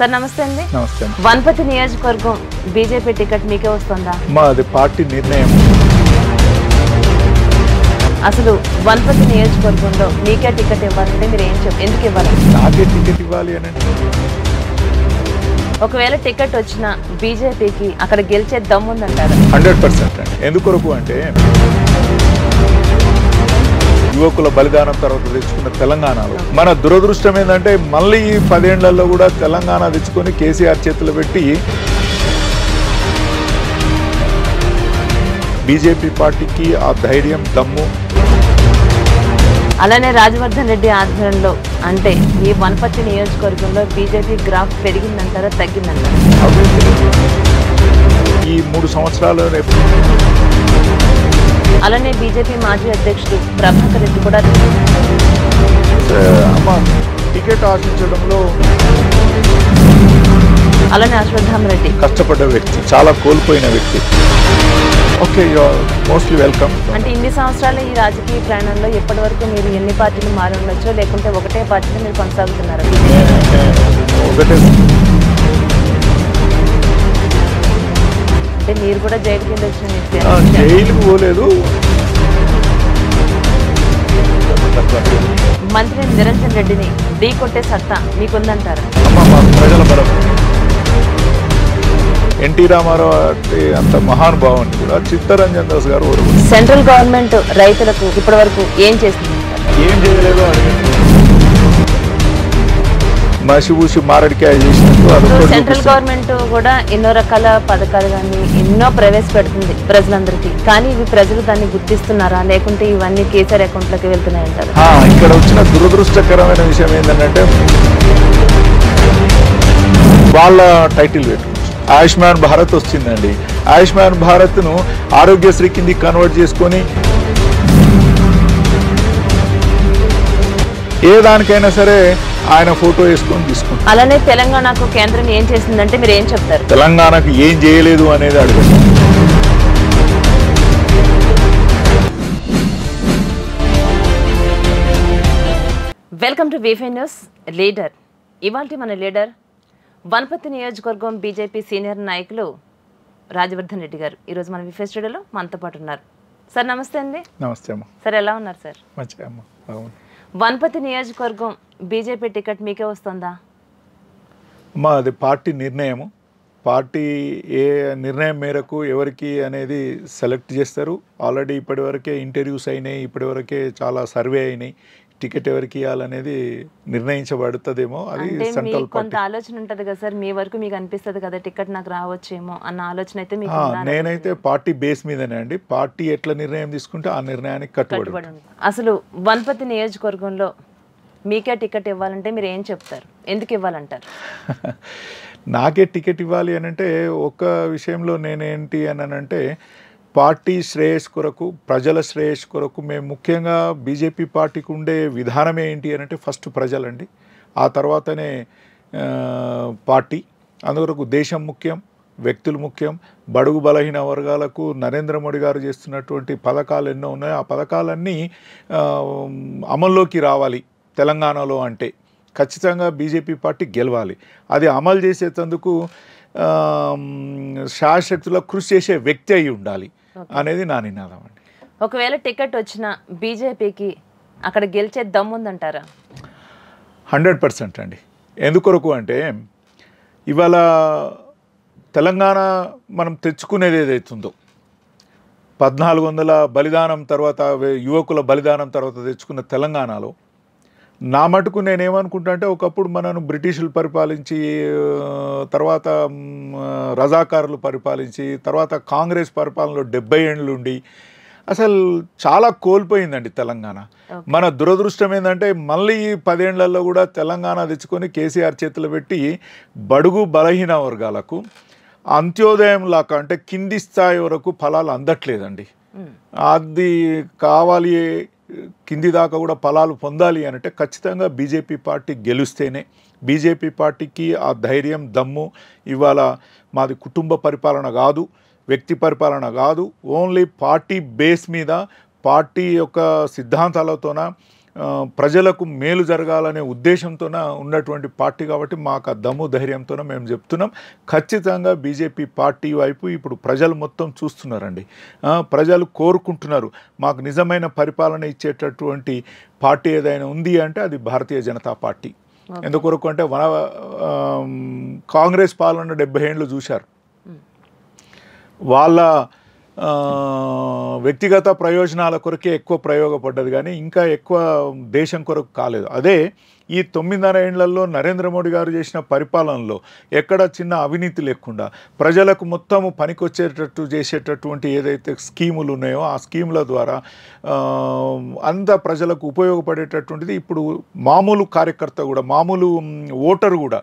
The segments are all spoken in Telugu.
సార్ నమస్తే అండి నమస్తే వనపతి నియోజకవర్గం బీజేపీ టికెట్ మీకే వస్తుందా మాది పార్టీ నిర్ణయం అసలు వనపతి నియోజకవర్గంలో మీకే టికెట్ ఇవ్వాలంటే మీరు ఏం చెప్పారు ఎందుకు ఇవ్వాలి నాకే టికెట్ ఇవ్వాలి అని ఒకవేళ టికెట్ వచ్చిన బీజేపీకి అక్కడ గెలిచే దమ్ముందంటారు హండ్రెడ్ పర్సెంట్ ఎందుకొరకు అంటే యువకుల బలిదానం తర్వాత తెచ్చుకున్న తెలంగాణలో మన దురదృష్టం ఏంటంటే మళ్ళీ ఈ పదేళ్లలో కూడా తెలంగాణ తెచ్చుకొని కేసీఆర్ చేతులు పెట్టి బీజేపీ పార్టీకి ఆ ధైర్యం దమ్ము అలానే రాజవర్ధన్ రెడ్డి ఆధ్వర్యంలో అంటే ఈ వనపర్తి నియోజకవర్గంలో బీజేపీ గ్రాఫ్ పెరిగిందంటారా తగ్గిందంటారా ఈ మూడు సంవత్సరాలు అలానే బీజేపీ మాజీ అధ్యక్షుడు ప్రభాకర్ రెడ్డి కూడా టికెట్ ఆశించడంలో అలానే అశ్వత్థామ రెడ్డి కష్టపడ్డ వ్యక్తి చాలా కోల్పోయిన వ్యక్తి ఓకే వెల్కమ్ అంటే ఇన్ని సంవత్సరాలు ఈ రాజకీయ ప్రయాణంలో ఇప్పటి వరకు మీరు ఎన్ని పార్టీలు మారి ఉండొచ్చు లేకుంటే ఒకటే పార్టీని మీరు కొనసాగుతున్నారు అంటే మీరు కూడా జైలు కింద వచ్చిన జైలు పోలేదు మంత్రి నిరంజన్ రెడ్డిని ఢీ కొట్టే సత్తా మీకుందంటారా ప్రజల ఎన్టీ రామారావు అంత మహానుభావుని కూడా చిత్తరంజన్ దాస్ గారు సెంట్రల్ గవర్నమెంట్ రైతులకు ఇప్పటి వరకు ఏం చేస్తుంది ఏం చేయలేదు మసిబూసి మారడికాయ సెంట్రల్ గవర్నమెంట్ కూడా ఎన్నో రకాల పథకాలు కానీ ఎన్నో ప్రవేశపెడుతుంది ప్రజలందరికీ కానీ ఇవి ప్రజలు దాన్ని గుర్తిస్తున్నారా లేకుంటే ఇవన్నీ కేసీఆర్ అకౌంట్ వెళ్తున్నాయి అంటారు ఇక్కడ వచ్చిన దురదృష్టకరమైన విషయం ఏంటంటే వాళ్ళ టైటిల్ పెట్టు ఆయుష్మాన్ భారత్ వచ్చిందండి ఆయుష్మాన్ భారత్ను ఆరోగ్యశ్రీ కింది కన్వర్ట్ చేసుకొని ఏ దానికైనా సరే ఆయన ఫోటో వేసుకొని తీసుకుంటాం అలానే తెలంగాణకు కేంద్రం ఏం చేసిందంటే మీరు ఏం చెప్తారు తెలంగాణకు ఏం చేయలేదు అనేది అడుగుతాం వెల్కమ్ టు బీఫై న్యూస్ లీడర్ ఇవాళ మన లీడర్ వనపతి నియోజకవర్గం బీజేపీ సీనియర్ నాయకులు రాజవర్ధన్ రెడ్డి గారు ఈరోజు మన విఫై స్టూడియోలో మనతో పాటు ఉన్నారు సార్ నమస్తే అండి నమస్తే అమ్మా సార్ ఎలా ఉన్నారు సార్ మంచిగా అమ్మా బాగుంది వన్పతి నియోజకవర్గం బీజేపీ టికెట్ మీకే వస్తుందా మా అది పార్టీ నిర్ణయం పార్టీ ఏ నిర్ణయం మేరకు ఎవరికి అనేది సెలెక్ట్ చేస్తారు ఆల్రెడీ ఇప్పటివరకే ఇంటర్వ్యూస్ అయినాయి ఇప్పటివరకే చాలా సర్వే అయినాయి టికెట్ ఎవరికి ఇవ్వాలనేది నిర్ణయించబడుతుందేమో అది సెంట్రల్ కొంత ఆలోచన ఉంటుంది కదా సార్ మీ వరకు మీకు అనిపిస్తుంది కదా టికెట్ నాకు రావచ్చేమో అన్న ఆలోచన అయితే మీకు నేనైతే పార్టీ బేస్ మీదనే అండి పార్టీ ఎట్లా నిర్ణయం తీసుకుంటే ఆ నిర్ణయానికి కట్టుబడి అసలు వనపతి నియోజకవర్గంలో మీకే టికెట్ ఇవ్వాలంటే మీరు ఏం చెప్తారు ఎందుకు ఇవ్వాలంటారు నాకే టికెట్ ఇవ్వాలి అని అంటే ఒక్క విషయంలో నేనేంటి అని అంటే పార్టీ శ్రేయస్ కొరకు ప్రజల శ్రేయస్ కొరకు మేము ముఖ్యంగా బీజేపీ పార్టీకి ఉండే విధానం ఏంటి అని అంటే ఫస్ట్ ప్రజలండి ఆ తర్వాతనే పార్టీ అందువరకు దేశం ముఖ్యం వ్యక్తులు ముఖ్యం బడుగు బలహీన వర్గాలకు నరేంద్ర మోడీ గారు చేస్తున్నటువంటి పథకాలు ఎన్నో ఉన్నాయో ఆ పథకాలన్నీ అమల్లోకి రావాలి తెలంగాణలో అంటే ఖచ్చితంగా బీజేపీ పార్టీ గెలవాలి అది అమలు చేసేటందుకు శాశక్తుల కృషి చేసే వ్యక్తి అయి ఉండాలి అనేది నా నినాదం అండి ఒకవేళ టికెట్ వచ్చిన బీజేపీకి అక్కడ గెలిచే దమ్ ఉందంటారా హండ్రెడ్ పర్సెంట్ అండి ఎందుకొరకు అంటే ఇవాళ తెలంగాణ మనం తెచ్చుకునేది ఏదైతుందో పద్నాలుగు వందల బలిదానం తర్వాత యువకుల బలిదానం తర్వాత తెచ్చుకున్న తెలంగాణలో నా మటుకు నేనేమనుకుంటా అంటే ఒకప్పుడు మనను బ్రిటిషులు పరిపాలించి తర్వాత రజాకారులు పరిపాలించి తర్వాత కాంగ్రెస్ పరిపాలనలో డెబ్బై ఏళ్ళు ఉండి అసలు చాలా కోల్పోయిందండి తెలంగాణ మన దురదృష్టం ఏంటంటే మళ్ళీ పదేళ్లలో కూడా తెలంగాణ తెచ్చుకొని కేసీఆర్ చేతులు పెట్టి బడుగు బలహీన వర్గాలకు అంత్యోదయం లాగా అంటే కింది స్థాయి వరకు ఫలాలు అందట్లేదండి అది కావాలి కింది దాకా కూడా ఫలాలు పొందాలి అంటే ఖచ్చితంగా బీజేపీ పార్టీ గెలుస్తేనే బీజేపీ పార్టీకి ఆ ధైర్యం దమ్ము ఇవాళ మాది కుటుంబ పరిపాలన కాదు వ్యక్తి పరిపాలన కాదు ఓన్లీ పార్టీ బేస్ మీద పార్టీ యొక్క సిద్ధాంతాలతోన ప్రజలకు మేలు జరగాలనే ఉద్దేశంతోన ఉన్నటువంటి పార్టీ కాబట్టి మాకు ఆ దమ్ము ధైర్యంతో మేము చెప్తున్నాం ఖచ్చితంగా బీజేపీ పార్టీ వైపు ఇప్పుడు ప్రజలు మొత్తం చూస్తున్నారండి ప్రజలు కోరుకుంటున్నారు మాకు నిజమైన పరిపాలన ఇచ్చేటటువంటి పార్టీ ఏదైనా ఉంది అంటే అది భారతీయ జనతా పార్టీ ఎందుకొరకు అంటే వన కాంగ్రెస్ పాలన డెబ్బై ఏళ్ళు చూశారు వాళ్ళ వ్యక్తిగత ప్రయోజనాల కొరకే ఎక్కువ ప్రయోగపడ్డది కానీ ఇంకా ఎక్కువ దేశం కొరకు కాలేదు అదే ఈ తొమ్మిదిన్నర ఏళ్లలో నరేంద్ర మోడీ గారు చేసిన పరిపాలనలో ఎక్కడ చిన్న అవినీతి లేకుండా ప్రజలకు మొత్తము పనికొచ్చేటట్టు చేసేటటువంటి ఏదైతే స్కీములు ఉన్నాయో ఆ స్కీముల ద్వారా అంత ప్రజలకు ఉపయోగపడేటటువంటిది ఇప్పుడు మామూలు కార్యకర్త కూడా మామూలు ఓటరు కూడా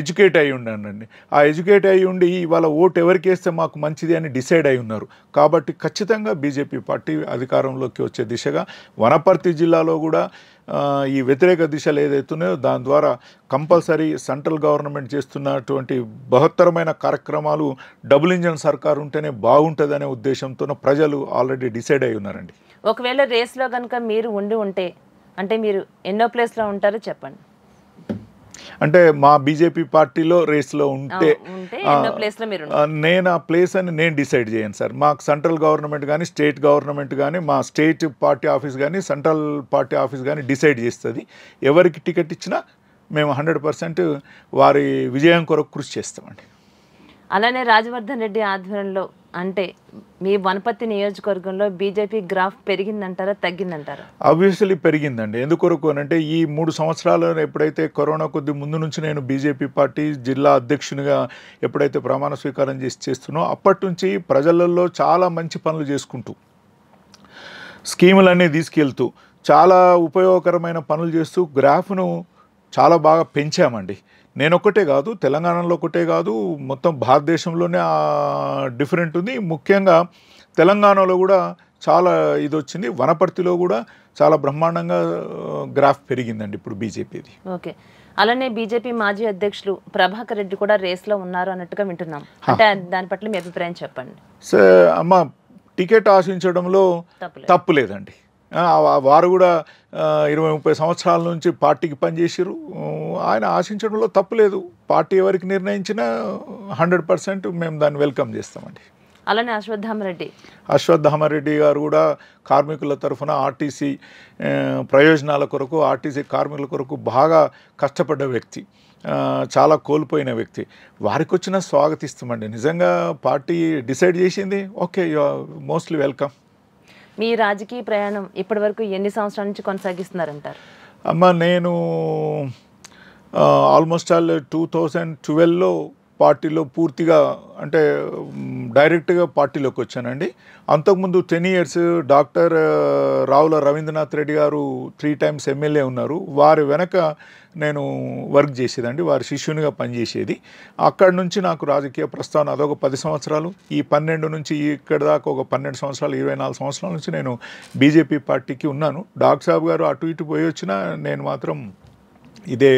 ఎడ్యుకేట్ అయి ఉండండి ఆ ఎడ్యుకేట్ అయి ఉండి ఇవాళ ఓటు ఎవరికి వేస్తే మాకు మంచిది అని డిసైడ్ అయి ఉన్నారు కాబట్టి ఖచ్చితంగా బీజేపీ పార్టీ అధికారంలోకి వచ్చే దిశగా వనపర్తి జిల్లాలో కూడా ఈ వ్యతిరేక దిశలు ఉన్నాయో దాని ద్వారా కంపల్సరీ సెంట్రల్ గవర్నమెంట్ చేస్తున్నటువంటి బహత్తరమైన కార్యక్రమాలు డబుల్ ఇంజన్ సర్కార్ ఉంటేనే బాగుంటుందనే ఉద్దేశంతో ప్రజలు ఆల్రెడీ డిసైడ్ అయి ఉన్నారండి ఒకవేళ రేస్లో కనుక మీరు ఉండి ఉంటే అంటే మీరు ఎన్నో ప్లేస్లో ఉంటారో చెప్పండి అంటే మా బీజేపీ పార్టీలో రేస్లో ఉంటే నేను ఆ ప్లేస్ అని నేను డిసైడ్ చేయను సార్ మాకు సెంట్రల్ గవర్నమెంట్ కానీ స్టేట్ గవర్నమెంట్ కానీ మా స్టేట్ పార్టీ ఆఫీస్ కానీ సెంట్రల్ పార్టీ ఆఫీస్ కానీ డిసైడ్ చేస్తుంది ఎవరికి టికెట్ ఇచ్చినా మేము హండ్రెడ్ పర్సెంట్ వారి విజయం కొరకు కృషి చేస్తామండి అలానే రాజవర్ధన్ రెడ్డి ఆధ్వర్యంలో అంటే మీ వనపత్తి నియోజకవర్గంలో బీజేపీ గ్రాఫ్ పెరిగిందంటారా తగ్గిందంటారా ఆబ్వియస్లీ పెరిగిందండి ఎందుకొరకు అని అంటే ఈ మూడు సంవత్సరాలు ఎప్పుడైతే కరోనా కొద్ది ముందు నుంచి నేను బీజేపీ పార్టీ జిల్లా అధ్యక్షునిగా ఎప్పుడైతే ప్రమాణ స్వీకారం చేసి చేస్తున్నో అప్పటి నుంచి ప్రజలలో చాలా మంచి పనులు చేసుకుంటూ స్కీములన్నీ తీసుకెళ్తూ చాలా ఉపయోగకరమైన పనులు చేస్తూ గ్రాఫ్ను చాలా బాగా పెంచామండి నేను కాదు తెలంగాణలో ఒకటే కాదు మొత్తం భారతదేశంలోనే డిఫరెంట్ ఉంది ముఖ్యంగా తెలంగాణలో కూడా చాలా ఇది వచ్చింది వనపర్తిలో కూడా చాలా బ్రహ్మాండంగా గ్రాఫ్ పెరిగిందండి ఇప్పుడు బీజేపీది ఓకే అలానే బీజేపీ మాజీ అధ్యక్షులు ప్రభాకర్ రెడ్డి కూడా రేస్లో ఉన్నారు అన్నట్టుగా వింటున్నాం అంటే దాని పట్ల మీ అభిప్రాయం చెప్పండి సార్ అమ్మ టికెట్ ఆశించడంలో తప్పు లేదండి వారు కూడా ఇరవై ముప్పై సంవత్సరాల నుంచి పార్టీకి పనిచేసారు ఆయన ఆశించడంలో తప్పులేదు పార్టీ ఎవరికి నిర్ణయించినా హండ్రెడ్ పర్సెంట్ మేము దాన్ని వెల్కమ్ చేస్తామండి అలానే అశ్వత్థామరెడ్డి అశ్వత్థామరెడ్డి గారు కూడా కార్మికుల తరఫున ఆర్టీసీ ప్రయోజనాల కొరకు ఆర్టీసీ కార్మికుల కొరకు బాగా కష్టపడ్డ వ్యక్తి చాలా కోల్పోయిన వ్యక్తి వారికి వచ్చిన స్వాగతిస్తామండి నిజంగా పార్టీ డిసైడ్ చేసింది ఓకే యు మోస్ట్లీ వెల్కమ్ మీ రాజకీయ ప్రయాణం ఇప్పటి వరకు ఎన్ని సంవత్సరాల నుంచి కొనసాగిస్తున్నారంటారు అమ్మ నేను ఆల్మోస్ట్ ఆల్ టూ థౌజండ్ ట్వెల్వ్లో పార్టీలో పూర్తిగా అంటే డైరెక్ట్గా పార్టీలోకి వచ్చానండి అంతకుముందు ten years doctor Ravula Ravindranath Reddy గారు త్రీ టైమ్స్ ఎమ్మెల్యే ఉన్నారు వారి వెనక నేను వర్క్ చేసేదండి వారి శిష్యునిగా పనిచేసేది అక్కడి నుంచి నాకు రాజకీయ ప్రస్థానం అదొక పది సంవత్సరాలు ఈ పన్నెండు నుంచి ఇక్కడ దాకా ఒక పన్నెండు సంవత్సరాలు ఇరవై నాలుగు సంవత్సరాల నుంచి నేను బీజేపీ పార్టీకి ఉన్నాను డాక్టర్ సాబ్ గారు అటు ఇటు పోయి వచ్చినా నేను మాత్రం ఇదే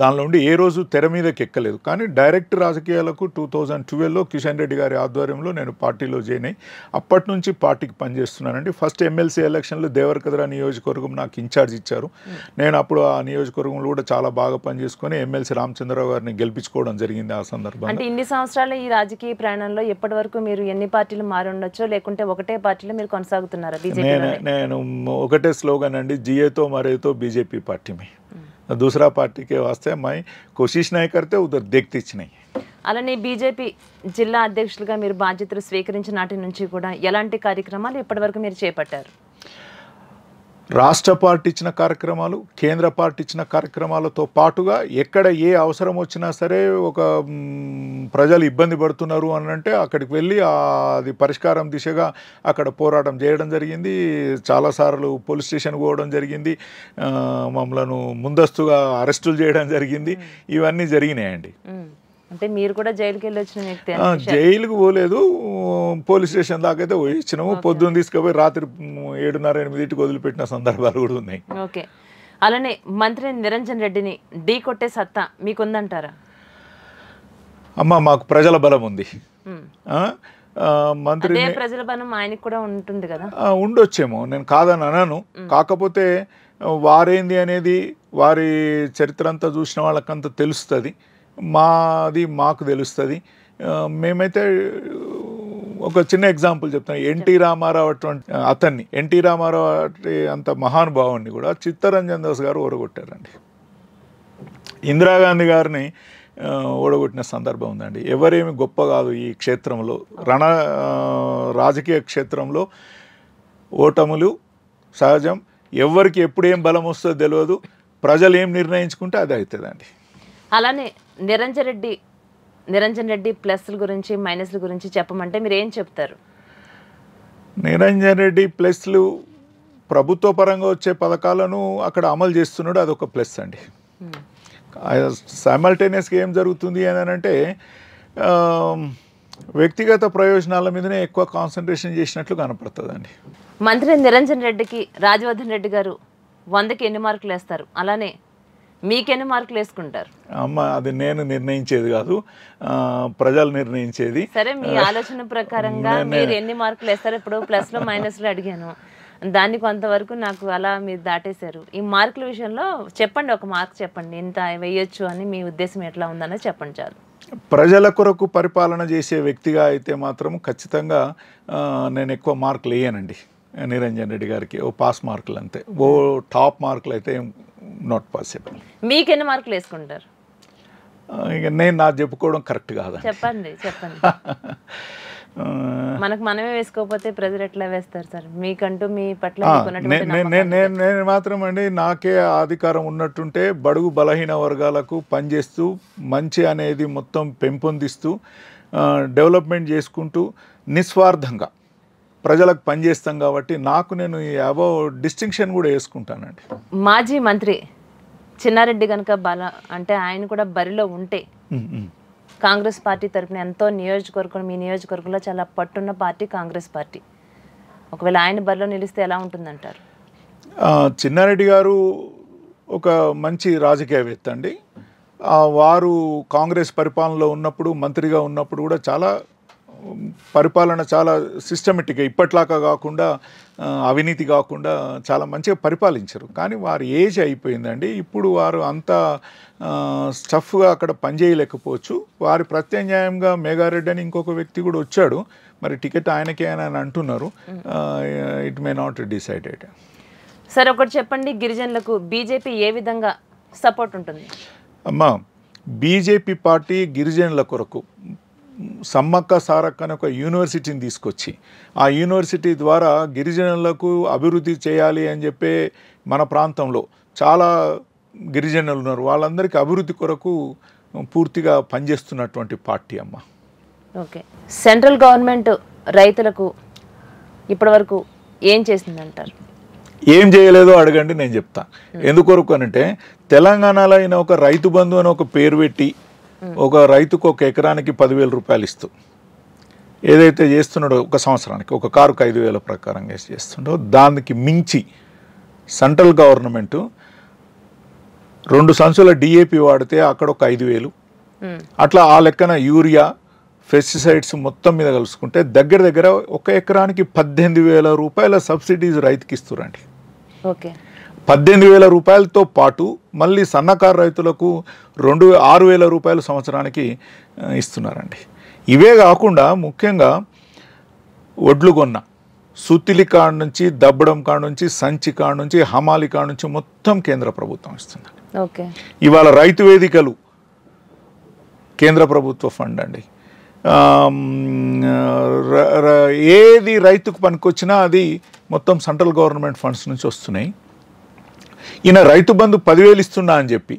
దానిలో ఉండి ఏ రోజు తెర మీదకి ఎక్కలేదు కానీ డైరెక్ట్ రాజకీయాలకు టూ థౌజండ్ ట్వెల్వ్లో కిషన్ రెడ్డి గారి ఆధ్వర్యంలో నేను పార్టీలో జాయిన్ అయ్యి అప్పటి నుంచి పార్టీకి పనిచేస్తున్నానండి ఫస్ట్ ఎమ్మెల్సీ ఎలక్షన్లో దేవరకద్రా నియోజకవర్గం నాకు ఇన్ఛార్జ్ ఇచ్చారు నేను అప్పుడు ఆ నియోజకవర్గంలో కూడా చాలా బాగా పనిచేసుకొని ఎమ్మెల్సీ రామచంద్రరావు గారిని గెలిపించుకోవడం జరిగింది ఆ సందర్భంలో అంటే ఇన్ని సంవత్సరాలు ఈ రాజకీయ ప్రయాణంలో ఎప్పటి వరకు మీరు ఎన్ని పార్టీలు మారి ఉండొచ్చు లేకుంటే ఒకటే పార్టీలో మీరు కొనసాగుతున్నారా నేను ఒకటే స్లోగన్ అండి జిఏతో మరేతో బీజేపీ పార్టీ दूसरा पार्टी के वास्ते मैं कोशिश नहीं करते उधर देखती नहीं అలానే బీజేపీ జిల్లా అధ్యక్షులుగా మీరు బాధ్యతలు స్వీకరించిన నాటి నుంచి కూడా ఎలాంటి కార్యక్రమాలు ఇప్పటివరకు మీరు చేపట్టారు రాష్ట్ర పార్టీ ఇచ్చిన కార్యక్రమాలు కేంద్ర పార్టీ ఇచ్చిన కార్యక్రమాలతో పాటుగా ఎక్కడ ఏ అవసరం వచ్చినా సరే ఒక ప్రజలు ఇబ్బంది పడుతున్నారు అని అంటే అక్కడికి వెళ్ళి అది పరిష్కారం దిశగా అక్కడ పోరాటం చేయడం జరిగింది చాలాసార్లు పోలీస్ స్టేషన్ పోవడం జరిగింది మమ్మలను ముందస్తుగా అరెస్టులు చేయడం జరిగింది ఇవన్నీ జరిగినాయండి అంటే మీరు కూడా జైలుకి వెళ్ళి వచ్చిన వ్యక్తి జైలుకు పోలేదు పోలీస్ స్టేషన్ దాకా అయితే ఇచ్చినాము పొద్దున్న తీసుకుపోయి రాత్రి ఏడున్నర ఎనిమిదింటికి వదిలిపెట్టిన సందర్భాలు కూడా ఉన్నాయి ఓకే అలానే మంత్రి నిరంజన్ రెడ్డిని ఢీ కొట్టే సత్తా మీకుందంటారా అమ్మ మాకు ప్రజల బలం ఉంది మంత్రి ప్రజల బలం ఆయనకు కూడా ఉంటుంది కదా ఉండొచ్చేమో నేను కాదని అనను కాకపోతే వారేంది అనేది వారి చరిత్ర అంతా చూసిన వాళ్ళకంతా తెలుస్తుంది మాది మాకు తెలుస్తుంది మేమైతే ఒక చిన్న ఎగ్జాంపుల్ చెప్తాను ఎన్టీ రామారావు అటువంటి అతన్ని ఎన్టీ రామారావు అంత మహానుభావుని కూడా చిత్తరంజన్ దాస్ గారు ఓడగొట్టారండి ఇందిరాగాంధీ గారిని ఓడగొట్టిన సందర్భం ఉందండి ఎవరేమి గొప్ప కాదు ఈ క్షేత్రంలో రణ రాజకీయ క్షేత్రంలో ఓటములు సహజం ఎవరికి ఎప్పుడు ఏం బలం వస్తుందో తెలియదు ప్రజలు ఏం నిర్ణయించుకుంటే అది అవుతుందండి అలానే నిరంజన్ రెడ్డి నిరంజన్ రెడ్డి ప్లస్ల గురించి మైనస్ల గురించి చెప్పమంటే మీరు ఏం చెప్తారు నిరంజన్ రెడ్డి ప్లస్లు ప్రభుత్వ పరంగా వచ్చే పథకాలను అక్కడ అమలు చేస్తున్నాడు అదొక ప్లస్ అండి సైమల్టేనియస్గా hmm. ఏం జరుగుతుంది అని అంటే వ్యక్తిగత ప్రయోజనాల మీదనే ఎక్కువ కాన్సన్ట్రేషన్ చేసినట్లు కనపడుతుందండి మంత్రి నిరంజన్ రెడ్డికి రాజవర్ధన్ రెడ్డి గారు వందకి ఎన్ని మార్కులు వేస్తారు అలానే మీకెన్ని మార్కులు వేసుకుంటారు అమ్మ అది నేను నిర్ణయించేది కాదు ప్రజలు నిర్ణయించేది సరే మీ ఆలోచన ప్రకారంగా మీరు ఎన్ని మార్కులు వేస్తారు ఇప్పుడు ప్లస్ మైనస్ మైనస్లో అడిగాను దాన్ని కొంతవరకు నాకు అలా మీరు దాటేశారు ఈ మార్కుల విషయంలో చెప్పండి ఒక మార్క్ చెప్పండి ఇంత వేయొచ్చు అని మీ ఉద్దేశం ఎట్లా ఉందనే చెప్పండి చాలు ప్రజల కొరకు పరిపాలన చేసే వ్యక్తిగా అయితే మాత్రం ఖచ్చితంగా నేను ఎక్కువ మార్కులు వేయనండి నిరంజన్ రెడ్డి గారికి ఓ పాస్ మార్కులు అంతే ఓ టాప్ మార్కులు అయితే నాట్ పాసిబుల్ మీకు ఎన్ని మార్కులు వేసుకుంటారు ఇక నేను నా చెప్పుకోవడం కరెక్ట్ కాదు చెప్పండి చెప్పండి మనకు మనమే వేసుకోకపోతే ప్రజలు ఎట్లా వేస్తారు సార్ మీకంటూ మీ పట్ల నేను మాత్రం అండి నాకే అధికారం ఉన్నట్టుంటే బడుగు బలహీన వర్గాలకు పనిచేస్తూ మంచి అనేది మొత్తం పెంపొందిస్తూ డెవలప్మెంట్ చేసుకుంటూ నిస్వార్థంగా ప్రజలకు పనిచేస్తాం కాబట్టి నాకు నేను ఈ డిస్టింక్షన్ కూడా వేసుకుంటానండి మాజీ మంత్రి చిన్నారెడ్డి కనుక బల అంటే ఆయన కూడా బరిలో ఉంటే కాంగ్రెస్ పార్టీ తరఫున ఎంతో నియోజకవర్గం మీ నియోజకవర్గంలో చాలా పట్టున్న పార్టీ కాంగ్రెస్ పార్టీ ఒకవేళ ఆయన బరిలో నిలిస్తే ఎలా ఉంటుందంటారు చిన్నారెడ్డి గారు ఒక మంచి రాజకీయవేత్త అండి వారు కాంగ్రెస్ పరిపాలనలో ఉన్నప్పుడు మంత్రిగా ఉన్నప్పుడు కూడా చాలా పరిపాలన చాలా సిస్టమేటిక్గా ఇప్పట్లాగా కాకుండా అవినీతి కాకుండా చాలా మంచిగా పరిపాలించరు కానీ వారి ఏజ్ అయిపోయిందండి ఇప్పుడు వారు అంత స్టఫ్గా అక్కడ పనిచేయలేకపోవచ్చు వారి ప్రత్యామ్నాయంగా మేఘారెడ్డి అని ఇంకొక వ్యక్తి కూడా వచ్చాడు మరి టికెట్ ఆయనకే అని అంటున్నారు it may not decided sir ఒకటి చెప్పండి గిరిజనులకు బీజేపీ ఏ విధంగా సపోర్ట్ ఉంటుంది అమ్మా బీజేపీ పార్టీ గిరిజనుల కొరకు సమ్మక్క సారక్క అనే ఒక యూనివర్సిటీని తీసుకొచ్చి ఆ యూనివర్సిటీ ద్వారా గిరిజనులకు అభివృద్ధి చేయాలి అని చెప్పే మన ప్రాంతంలో చాలా గిరిజనులు ఉన్నారు వాళ్ళందరికీ అభివృద్ధి కొరకు పూర్తిగా పనిచేస్తున్నటువంటి పార్టీ అమ్మ ఓకే సెంట్రల్ గవర్నమెంట్ రైతులకు ఇప్పటివరకు ఏం చేసిందంటారు ఏం చేయలేదో అడగండి నేను చెప్తాను ఎందుకొరకు అనంటే తెలంగాణలో అయిన ఒక రైతు బంధు అని ఒక పేరు పెట్టి ఒక రైతుకు ఒక ఎకరానికి పదివేల రూపాయలు ఇస్తూ ఏదైతే చేస్తున్నాడో ఒక సంవత్సరానికి ఒక కారుకు ఐదు వేల ప్రకారంగా చేస్తుండో దానికి మించి సెంట్రల్ గవర్నమెంట్ రెండు సంచుల డిఏపి వాడితే అక్కడ ఒక ఐదు వేలు అట్లా ఆ లెక్కన యూరియా పెస్టిసైడ్స్ మొత్తం మీద కలుసుకుంటే దగ్గర దగ్గర ఒక ఎకరానికి పద్దెనిమిది వేల రూపాయల సబ్సిడీస్ రైతుకి ఇస్తురండి పద్దెనిమిది వేల రూపాయలతో పాటు మళ్ళీ సన్నకారు రైతులకు రెండు ఆరు వేల రూపాయలు సంవత్సరానికి ఇస్తున్నారండి ఇవే కాకుండా ముఖ్యంగా ఒడ్లు కొన్న సుత్తిలి కాడ నుంచి దబ్బడం కాడ నుంచి సంచి కాడ నుంచి హమాలి కాడ నుంచి మొత్తం కేంద్ర ప్రభుత్వం ఇస్తుంది ఇవాళ రైతు వేదికలు కేంద్ర ప్రభుత్వ ఫండ్ అండి ఏది రైతుకు పనికొచ్చినా అది మొత్తం సెంట్రల్ గవర్నమెంట్ ఫండ్స్ నుంచి వస్తున్నాయి ఈయన రైతు బంధు పదివేలు ఇస్తున్నా అని చెప్పి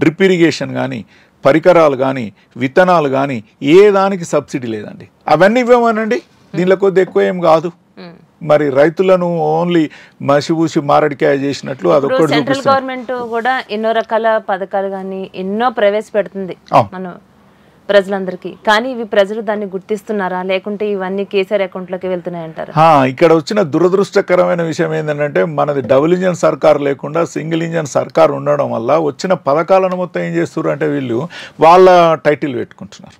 డ్రిప్ ఇరిగేషన్ కానీ పరికరాలు కానీ విత్తనాలు కానీ ఏ దానికి సబ్సిడీ లేదండి అవన్నీ ఇవ్వమనండి దీనిలో కొద్ది ఎక్కువ ఏం కాదు మరి రైతులను ఓన్లీ మసిబూసి మారడికాయ చేసినట్లు అదొకటి సెంట్రల్ గవర్నమెంట్ కూడా ఎన్నో రకాల పథకాలు కానీ ఎన్నో ప్రవేశపెడుతుంది మనం ప్రజలందరికీ కానీ ఇవి ప్రజలు దాన్ని గుర్తిస్తున్నారా లేకుంటే ఇవన్నీ కేసీఆర్ అకౌంట్లోకి వెళ్తున్నాయంటారు ఇక్కడ వచ్చిన దురదృష్టకరమైన విషయం ఏంటంటే మనది డబుల్ ఇంజన్ సర్కార్ లేకుండా సింగిల్ ఇంజన్ సర్కార్ ఉండడం వల్ల వచ్చిన పథకాలను మొత్తం ఏం చేస్తారు అంటే వీళ్ళు వాళ్ళ టైటిల్ పెట్టుకుంటున్నారు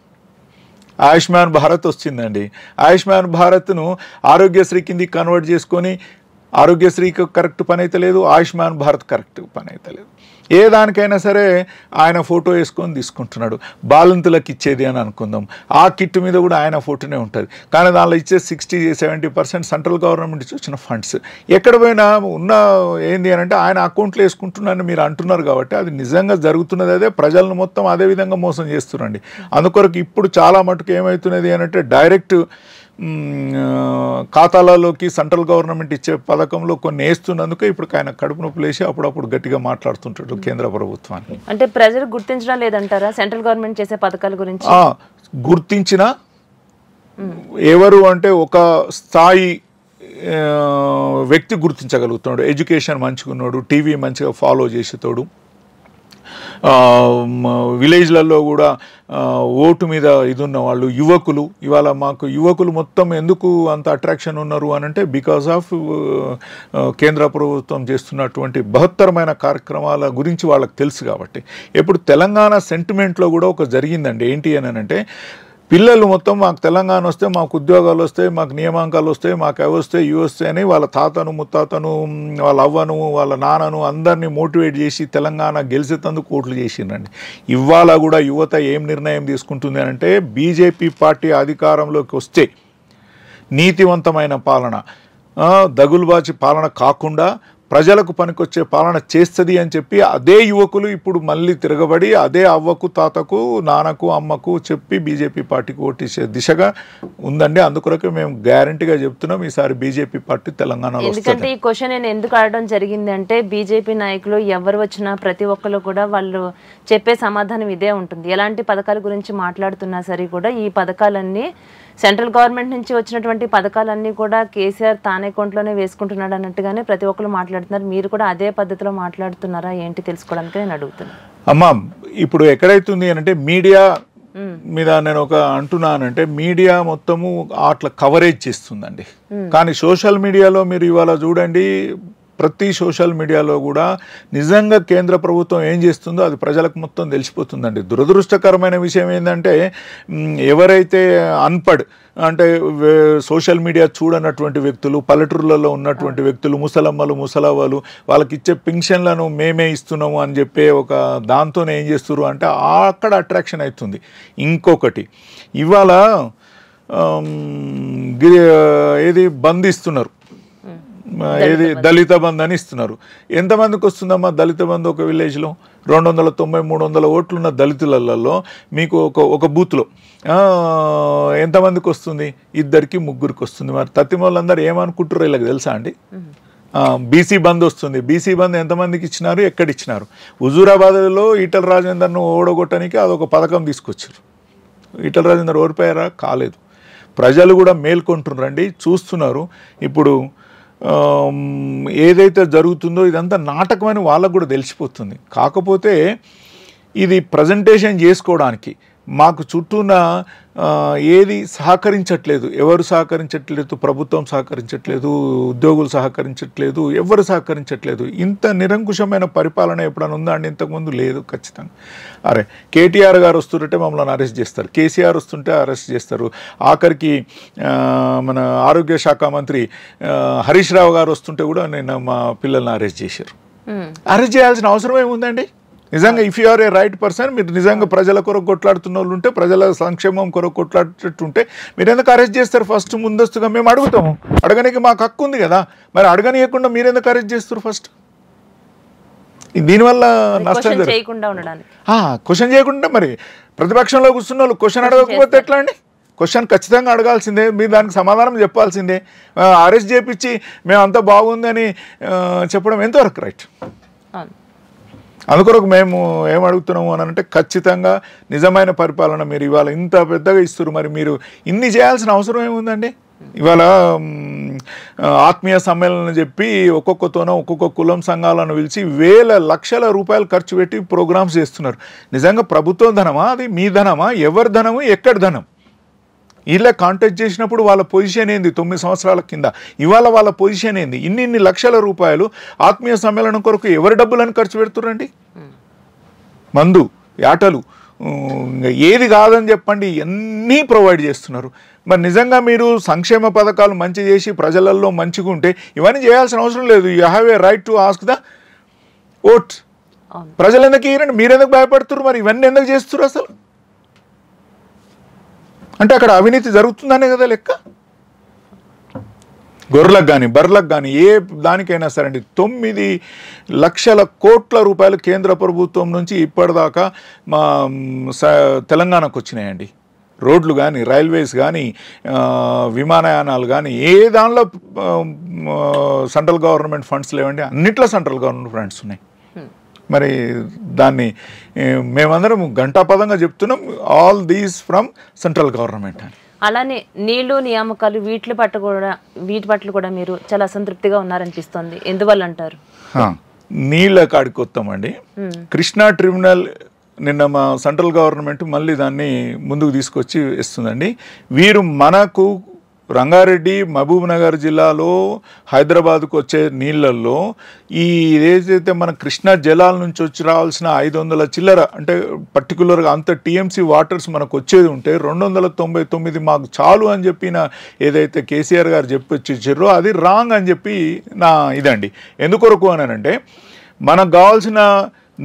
ఆయుష్మాన్ భారత్ వచ్చిందండి ఆయుష్మాన్ భారత్ను ఆరోగ్యశ్రీ కింది కన్వర్ట్ చేసుకొని ఆరోగ్యశ్రీకి కరెక్ట్ పని అయితే లేదు ఆయుష్మాన్ భారత్ కరెక్ట్ పని అయితే లేదు ఏ దానికైనా సరే ఆయన ఫోటో వేసుకొని తీసుకుంటున్నాడు బాలంతులకు ఇచ్చేది అని అనుకుందాం ఆ కిట్ మీద కూడా ఆయన ఫోటోనే ఉంటుంది కానీ దానిలో ఇచ్చే sixty seventy percent central government నుంచి వచ్చిన ఫండ్స్ ఎక్కడ పోయినా ఉన్న ఏంది అని అంటే ఆయన అకౌంట్లో వేసుకుంటున్నారని మీరు అంటున్నారు కాబట్టి అది నిజంగా జరుగుతున్నది అదే ప్రజలను మొత్తం అదే విధంగా మోసం చేస్తున్నారండి అందుకొరకు ఇప్పుడు చాలా మటుకు ఏమవుతున్నది అని అంటే డైరెక్ట్ ఖాతాలలోకి సెంట్రల్ గవర్నమెంట్ ఇచ్చే పథకంలో కొన్ని వేస్తున్నందుకు ఇప్పుడు ఆయన కడుపు నొప్పి లేచి అప్పుడప్పుడు గట్టిగా మాట్లాడుతుంటాడు కేంద్ర ప్రభుత్వాన్ని అంటే ప్రజలు గుర్తించడం లేదంటారా సెంట్రల్ గవర్నమెంట్ చేసే పథకాల గురించి గుర్తించిన ఎవరు అంటే ఒక స్థాయి వ్యక్తి గుర్తించగలుగుతున్నాడు ఎడ్యుకేషన్ మంచిగా ఉన్నాడు టీవీ మంచిగా ఫాలో చేసేతోడు విలేజ్లలో కూడా ఓటు మీద ఇది ఉన్న వాళ్ళు యువకులు ఇవాళ మాకు యువకులు మొత్తం ఎందుకు అంత అట్రాక్షన్ ఉన్నారు అని అంటే బికాస్ ఆఫ్ కేంద్ర ప్రభుత్వం చేస్తున్నటువంటి బహత్తరమైన కార్యక్రమాల గురించి వాళ్ళకి తెలుసు కాబట్టి ఇప్పుడు తెలంగాణ సెంటిమెంట్లో కూడా ఒక జరిగిందండి ఏంటి అని అంటే పిల్లలు మొత్తం మాకు తెలంగాణ వస్తే మాకు ఉద్యోగాలు వస్తాయి మాకు నియామాంకాలు వస్తాయి మాకు ఎవరు వస్తే ఇవి వస్తాయని వాళ్ళ తాతను ముత్తాతను వాళ్ళ అవ్వను వాళ్ళ నాన్నను అందరినీ మోటివేట్ చేసి తెలంగాణ గెలిచేందుకు ఓట్లు చేసిండ్రండి ఇవాళ కూడా యువత ఏం నిర్ణయం తీసుకుంటుంది అంటే బీజేపీ పార్టీ అధికారంలోకి వస్తే నీతివంతమైన పాలన దగులుబాచి పాలన కాకుండా ప్రజలకు పనికొచ్చే పాలన చేస్తుంది అని చెప్పి అదే యువకులు ఇప్పుడు మళ్ళీ తిరగబడి అదే అవ్వకు తాతకు నాన్నకు అమ్మకు చెప్పి బీజేపీ పార్టీకి ఓటేసే దిశగా ఉందండి అందుకొరకు మేము గ్యారంటీగా చెప్తున్నాం ఈసారి బీజేపీ పార్టీ తెలంగాణలో ఎందుకంటే ఈ క్వశ్చన్ నేను ఎందుకు ఆడడం జరిగిందంటే బీజేపీ నాయకులు ఎవరు వచ్చినా ప్రతి ఒక్కరు కూడా వాళ్ళు చెప్పే సమాధానం ఇదే ఉంటుంది ఎలాంటి పథకాల గురించి మాట్లాడుతున్నా సరే కూడా ఈ పథకాలన్నీ సెంట్రల్ గవర్నమెంట్ నుంచి వచ్చినటువంటి పథకాలన్నీ కూడా కేసీఆర్ తానే అకౌంట్లోనే వేసుకుంటున్నాడు అన్నట్టుగానే ప్రతి ఒక్కరు మాట్లాడుతున్నారు మీరు కూడా అదే పద్ధతిలో మాట్లాడుతున్నారా ఏంటి తెలుసుకోవడానికి నేను అడుగుతున్నాను అమ్మా ఇప్పుడు ఎక్కడైతుంది అంటే మీడియా మీద నేను ఒక అంటున్నానంటే మీడియా మొత్తము అట్లా కవరేజ్ చేస్తుందండి కానీ సోషల్ మీడియాలో మీరు ఇవాళ చూడండి ప్రతి సోషల్ మీడియాలో కూడా నిజంగా కేంద్ర ప్రభుత్వం ఏం చేస్తుందో అది ప్రజలకు మొత్తం తెలిసిపోతుందండి దురదృష్టకరమైన విషయం ఏంటంటే ఎవరైతే అన్పడ్ అంటే సోషల్ మీడియా చూడనటువంటి వ్యక్తులు పల్లెటూర్లలో ఉన్నటువంటి వ్యక్తులు ముసలమ్మలు ముసలవ్వలు వాళ్ళకి ఇచ్చే పింఛన్లను మేమే ఇస్తున్నాము అని చెప్పే ఒక దాంతోనే ఏం చేస్తున్నారు అంటే అక్కడ అట్రాక్షన్ అవుతుంది ఇంకొకటి ఇవాళ ఏది బంద్ ఇస్తున్నారు ఏది దళిత బంధు అని ఇస్తున్నారు ఎంతమందికి వస్తుందమ్మా దళిత బంధు ఒక విలేజ్లో రెండు వందల తొంభై మూడు వందల ఓట్లున్న దళితులలో మీకు ఒక ఒక బూత్లో ఎంతమందికి వస్తుంది ఇద్దరికి ముగ్గురికి వస్తుంది మరి తత్తిమోళ్ళందరూ ఏమనుకుంటారో ఇలాగ తెలుసా అండి బీసీ బంద్ వస్తుంది బీసీ బంద్ ఎంతమందికి ఇచ్చినారు ఎక్కడ ఇచ్చినారు హుజూరాబాద్లో ఈటల రాజేందర్ను ఓడగొట్టడానికి అదొక పథకం తీసుకొచ్చారు ఈటల రాజేందర్ ఓడిపోయారా కాలేదు ప్రజలు కూడా మేల్కొంటున్నారండి చూస్తున్నారు ఇప్పుడు ఏదైతే జరుగుతుందో ఇదంతా నాటకమని వాళ్ళకు కూడా తెలిసిపోతుంది కాకపోతే ఇది ప్రజెంటేషన్ చేసుకోవడానికి మాకు చుట్టూన ఏది సహకరించట్లేదు ఎవరు సహకరించట్లేదు ప్రభుత్వం సహకరించట్లేదు ఉద్యోగులు సహకరించట్లేదు ఎవరు సహకరించట్లేదు ఇంత నిరంకుశమైన పరిపాలన ఎప్పుడైనా ఉందా అండి ఇంతకుముందు లేదు ఖచ్చితంగా అరే కేటీఆర్ గారు వస్తుంటే మమ్మల్ని అరెస్ట్ చేస్తారు కేసీఆర్ వస్తుంటే అరెస్ట్ చేస్తారు ఆఖరికి మన ఆరోగ్య శాఖ మంత్రి హరీష్ రావు గారు వస్తుంటే కూడా నేను మా పిల్లల్ని అరెస్ట్ చేశారు అరెస్ట్ చేయాల్సిన అవసరం ఏముందండి నిజంగా if you're are a right person మీరు నిజంగా ప్రజల కొరకు కొట్లాడుతున్న వాళ్ళు ఉంటే ప్రజల సంక్షేమం కొరకు కొట్లాడేటట్టుంటే మీరు ఎందుకు అరెస్ట్ చేస్తారు ఫస్ట్ ముందస్తుగా మేము అడుగుతాము అడగనికి మాకు హక్కు ఉంది కదా మరి అడగనియకుండా మీరు ఎందుకు అరెస్ట్ చేస్తారు ఫస్ట్ దీనివల్ల నష్టం క్వశ్చన్ చేయకుండా మరి ప్రతిపక్షంలో కూర్చున్న వాళ్ళు క్వశ్చన్ అడగకపోతే ఎట్లా అండి క్వశ్చన్ ఖచ్చితంగా అడగాల్సిందే మీరు దానికి సమాధానం చెప్పాల్సిందే అరెస్ట్ చేపించి మేము అంత బాగుందని చెప్పడం ఎంతవరకు రైట్ అందుకొరకు మేము ఏం అడుగుతున్నాము అని అంటే ఖచ్చితంగా నిజమైన పరిపాలన మీరు ఇవాళ ఇంత పెద్దగా ఇస్తున్నారు మరి మీరు ఇన్ని చేయాల్సిన అవసరం ఏముందండి ఇవాళ ఆత్మీయ సమ్మేళనం చెప్పి ఒక్కొక్కతోనో ఒక్కొక్క కులం సంఘాలను పిలిచి వేల లక్షల రూపాయలు ఖర్చు పెట్టి ప్రోగ్రామ్స్ చేస్తున్నారు నిజంగా ప్రభుత్వం ధనమా అది మీ ధనమా ఎవరి ధనము ఎక్కడి ధనం ఇలా కాంటాక్ట్ చేసినప్పుడు వాళ్ళ పొజిషన్ ఏంది తొమ్మిది సంవత్సరాల కింద ఇవాళ వాళ్ళ పొజిషన్ ఏంది ఇన్ని ఇన్ని లక్షల రూపాయలు ఆత్మీయ సమ్మేళనం కొరకు ఎవరి డబ్బులను ఖర్చు పెడుతురండి మందు ఆటలు ఏది కాదని చెప్పండి ఇవన్నీ ప్రొవైడ్ చేస్తున్నారు మరి నిజంగా మీరు సంక్షేమ పథకాలు మంచి చేసి ప్రజలలో మంచిగా ఉంటే ఇవన్నీ చేయాల్సిన అవసరం లేదు you have a right to ask the vote ప్రజలు ఎందుకు ఇయ్యరండి మీరు ఎందుకు భయపడుతున్నారు మరి ఇవన్నీ ఎందుకు చేస్తున్నారు అసలు అంటే అక్కడ అవినీతి జరుగుతుందనే కదా లెక్క గొర్రెలకు కానీ బర్రెలకు కానీ ఏ దానికైనా సరే తొమ్మిది లక్షల కోట్ల రూపాయలు కేంద్ర ప్రభుత్వం నుంచి ఇప్పటిదాకా మా తెలంగాణకు వచ్చినాయండి రోడ్లు కానీ రైల్వేస్ కానీ విమానయానాలు కానీ ఏ దానిలో సెంట్రల్ గవర్నమెంట్ ఫండ్స్ లేవండి అన్నిట్లో సెంట్రల్ గవర్నమెంట్ ఫండ్స్ ఉన్నాయి మరి దాన్ని మేమందరం గంటాపదంగా చెప్తున్నాం all these from central government అని అలానే నీళ్లు నియామకాలు వీటి పట్ల కూడా వీటి పట్ల కూడా మీరు చాలా అసంతృప్తిగా ఉన్నారనిపిస్తుంది ఎందువల్ల అంటారు నీళ్ళ కాడికి వస్తామండి కృష్ణా ట్రిబ్యునల్ నిన్న మా సెంట్రల్ గవర్నమెంట్ మళ్ళీ దాన్ని ముందుకు తీసుకొచ్చి ఇస్తుందండి వీరు మనకు రంగారెడ్డి మహబూబ్నగర్ జిల్లాలో హైదరాబాద్కు వచ్చే నీళ్ళల్లో ఈ ఏదైతే మన కృష్ణా జలాల నుంచి వచ్చి రావాల్సిన ఐదు వందల చిల్లర అంటే పర్టికులర్గా అంత టీఎంసీ వాటర్స్ మనకు వచ్చేది ఉంటే రెండు వందల తొంభై తొమ్మిది మాకు చాలు అని చెప్పిన ఏదైతే కేసీఆర్ గారు చెప్పొచ్చిచ్చారో అది రాంగ్ అని చెప్పి నా ఇదండి ఎందుకొరకు అనంటే మనకు కావాల్సిన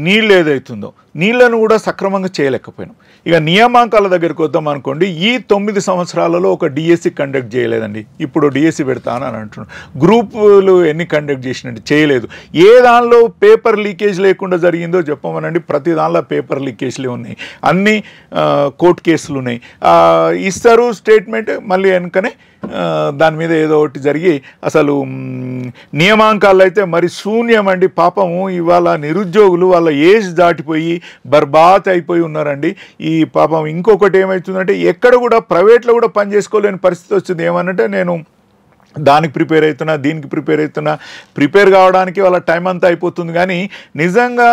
నీళ్ళు ఏదైతుందో నీళ్లను కూడా సక్రమంగా చేయలేకపోయినాం ఇక నియామకాల దగ్గరికి వద్దాం అనుకోండి ఈ తొమ్మిది సంవత్సరాలలో ఒక డిఎస్సి కండక్ట్ చేయలేదండి ఇప్పుడు డిఎస్సి పెడతాను అని అంటున్నాను గ్రూపులు ఎన్ని కండక్ట్ చేసినట్టు చేయలేదు ఏ దానిలో పేపర్ లీకేజ్ లేకుండా జరిగిందో చెప్పమనండి ప్రతి దానిలో పేపర్ లీకేజ్లే ఉన్నాయి అన్ని కోర్టు కేసులు ఉన్నాయి ఇస్తారు స్టేట్మెంట్ మళ్ళీ వెనుకనే దాని మీద ఏదో ఒకటి జరిగి అసలు నియమాంకాలు అయితే మరి శూన్యం అండి పాపము ఇవాళ నిరుద్యోగులు వాళ్ళ ఏజ్ దాటిపోయి బర్బాత్ అయిపోయి ఉన్నారండి ఈ పాపం ఇంకొకటి ఏమవుతుందంటే ఎక్కడ కూడా ప్రైవేట్లో కూడా పని చేసుకోలేని పరిస్థితి వచ్చింది ఏమనంటే నేను దానికి ప్రిపేర్ అవుతున్నా దీనికి ప్రిపేర్ అవుతున్నా ప్రిపేర్ కావడానికి వాళ్ళ టైం అంతా అయిపోతుంది కానీ నిజంగా